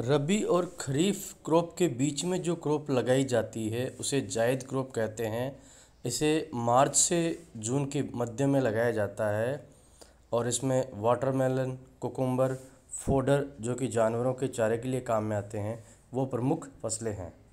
रबी और खरीफ क्रॉप के बीच में जो क्रॉप लगाई जाती है उसे जायद क्रॉप कहते हैं इसे मार्च से जून के मध्य में लगाया जाता है और इसमें वाटरमेलन कोकुम्बर फोडर जो कि जानवरों के चारे के लिए काम में आते हैं वो प्रमुख फसलें हैं